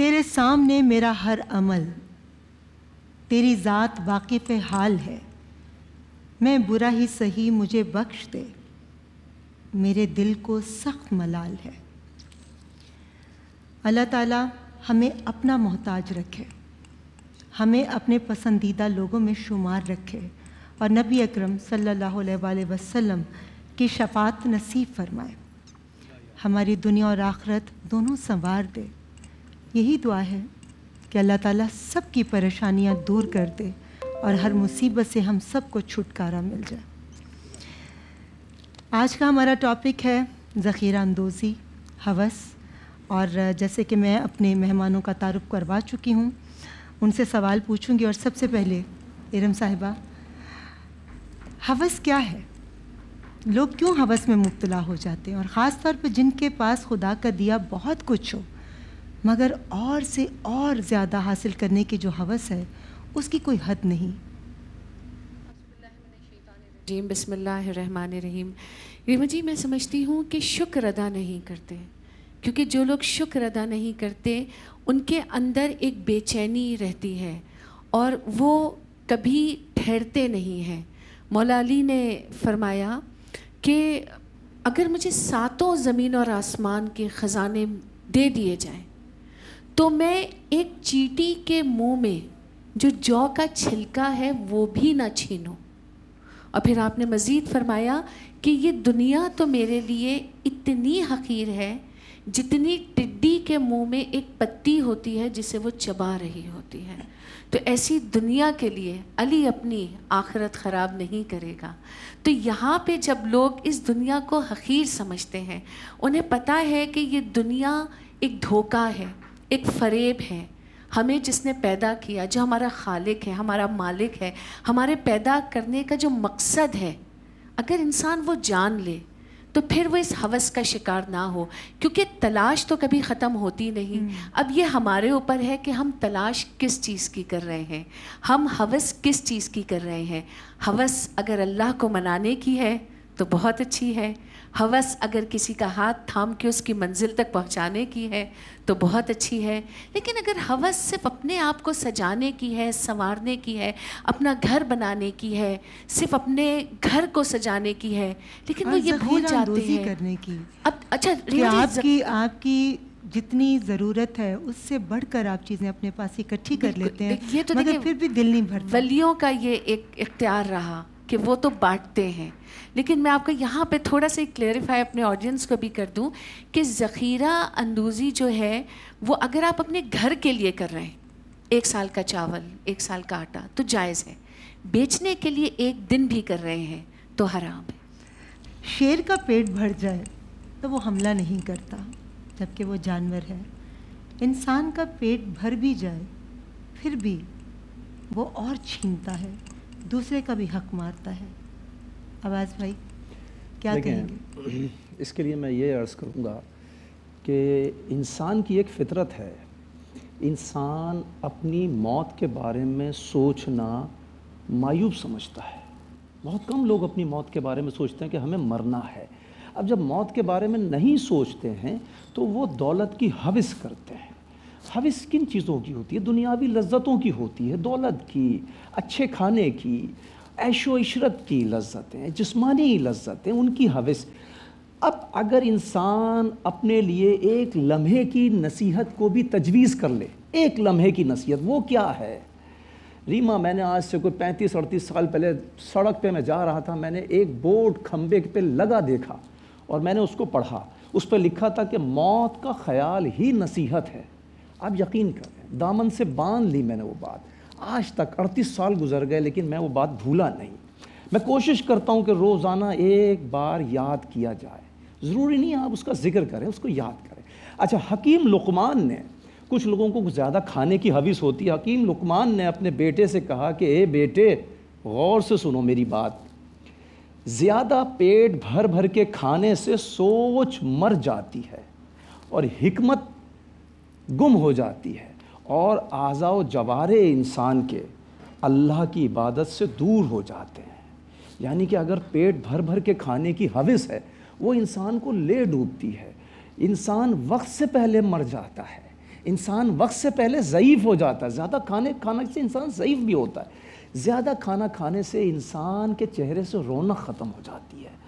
तेरे सामने मेरा हर अमल तेरी ज़ात वाकिफ़ हाल है मैं बुरा ही सही मुझे बख्श दे मेरे दिल को सख्त मलाल है अल्लाह ताला हमें अपना मोहताज रखे हमें अपने पसंदीदा लोगों में शुमार रखे और नबी अकरम सल्लल्लाहु अलैहि वसल्लम की शफात नसीब फरमाए हमारी दुनिया और आखरत दोनों संवार दे यही दुआ है कि अल्लाह ताला की परेशानियां दूर कर दे और हर मुसीबत से हम सबको छुटकारा मिल जाए आज का हमारा टॉपिक है ज़ख़ीरा अंदोज़ी हवस और जैसे कि मैं अपने मेहमानों का तारुफ करवा चुकी हूँ उनसे सवाल पूछूंगी और सबसे पहले इरम साहिबा हवस क्या है लोग क्यों हवस में मुबतला हो जाते हैं और ख़ास तौर पर जिनके पास खुदा का दिया बहुत कुछ हो मगर और से और ज़्यादा हासिल करने की जो हवस है उसकी कोई हद नहीं जी रन रहीम रीमा जी मैं समझती हूँ कि शुक्र अदा नहीं करते क्योंकि जो लोग शुक्र अदा नहीं करते उनके अंदर एक बेचैनी रहती है और वो कभी ठहरते नहीं हैं मौला ने फरमाया कि अगर मुझे सातों ज़मीन और आसमान के ख़जाने दे दिए जाएं तो मैं एक चीटी के मुंह में जो जौ का छिलका है वो भी ना छीनूं और फिर आपने मज़ीद फरमाया कि ये दुनिया तो मेरे लिए इतनी हकीर है जितनी टिड्डी के मुंह में एक पत्ती होती है जिसे वो चबा रही होती है तो ऐसी दुनिया के लिए अली अपनी आखरत ख़राब नहीं करेगा तो यहाँ पे जब लोग इस दुनिया को हकीर समझते हैं उन्हें पता है कि ये दुनिया एक धोखा है एक फरेब है हमें जिसने पैदा किया जो हमारा खालिक है हमारा मालिक है हमारे पैदा करने का जो मकसद है अगर इंसान वो जान ले तो फिर वो इस हवस का शिकार ना हो क्योंकि तलाश तो कभी ख़त्म होती नहीं हम्म। अब ये हमारे ऊपर है कि हम तलाश किस चीज़ की कर रहे हैं हम हवस किस चीज़ की कर रहे हैं हवस अगर अल्लाह को मनाने की है तो बहुत अच्छी है हवस अगर किसी का हाथ थाम के उसकी मंजिल तक पहुंचाने की है तो बहुत अच्छी है लेकिन अगर हवस सिर्फ अपने आप को सजाने की है संवारने की है अपना घर बनाने की है सिर्फ अपने घर को सजाने की है लेकिन वो ये भूल जाती है करने की अब अच्छा कि आपकी आपकी जितनी ज़रूरत है उससे बढ़कर आप चीज़ें अपने पास इकट्ठी कर लेते हैं ये तो मगर फिर भी दिल नहीं भरता वलियों का ये एक इख्तियार रहा कि वो तो बांटते हैं लेकिन मैं आपको यहाँ पे थोड़ा सा क्लेरिफाई अपने ऑडियंस को भी कर दूँ कि ज़ख़ीरा अंदोज़ी जो है वो अगर आप अपने घर के लिए कर रहे हैं एक साल का चावल एक साल का आटा तो जायज़ है बेचने के लिए एक दिन भी कर रहे हैं तो हराम है शेर का पेट भर जाए तो वो हमला नहीं करता जबकि वो जानवर है इंसान का पेट भर भी जाए फिर भी वो और छीनता है दूसरे का भी हक मारता है आवाज़ भाई क्या कहेंगे इसके लिए मैं ये अर्ज़ करूँगा कि इंसान की एक फितरत है इंसान अपनी मौत के बारे में सोचना मायूब समझता है बहुत कम लोग अपनी मौत के बारे में सोचते हैं कि हमें मरना है अब जब मौत के बारे में नहीं सोचते हैं तो वो दौलत की हविस करते हैं हविस किन चीज़ों की होती है दुनियावी लज्जतों की होती है दौलत की अच्छे खाने की ऐशो इशरत की लज्जतें जिसमानी लज्जतें उनकी हविस अब अगर इंसान अपने लिए एक लम्हे की नसीहत को भी तजवीज़ कर ले एक लम्हे की नसीहत वो क्या है रीमा मैंने आज से कोई पैंतीस अड़तीस साल पहले सड़क पे मैं जा रहा था मैंने एक बोर्ड खम्बे पे लगा देखा और मैंने उसको पढ़ा उस पर लिखा था कि मौत का ख्याल ही नसीहत है आप यकीन करें दामन से बांध ली मैंने वो बात आज तक अड़तीस साल गुजर गए लेकिन मैं वो बात भूला नहीं मैं कोशिश करता हूँ कि रोज़ाना एक बार याद किया जाए ज़रूरी नहीं आप उसका जिक्र करें उसको याद करें अच्छा हकीम लुकमान ने कुछ लोगों को ज़्यादा खाने की हविस होती है हकीम लुकमान ने अपने बेटे से कहा कि ए बेटे गौर से सुनो मेरी बात ज़्यादा पेट भर भर के खाने से सोच मर जाती है और हमत गुम हो जाती है और आजाओ जवारे इंसान के अल्लाह की इबादत से दूर हो जाते हैं यानी कि अगर पेट भर भर के खाने की हविस है वो इंसान को ले डूबती है इंसान वक्त से पहले मर जाता है इंसान वक्त से पहले ज़यीफ़ हो जाता है ज़्यादा खाने खाने से इंसान ज़यीफ़ भी होता है ज़्यादा खाना खाने से इंसान के चेहरे से रौनक ख़त्म हो जाती है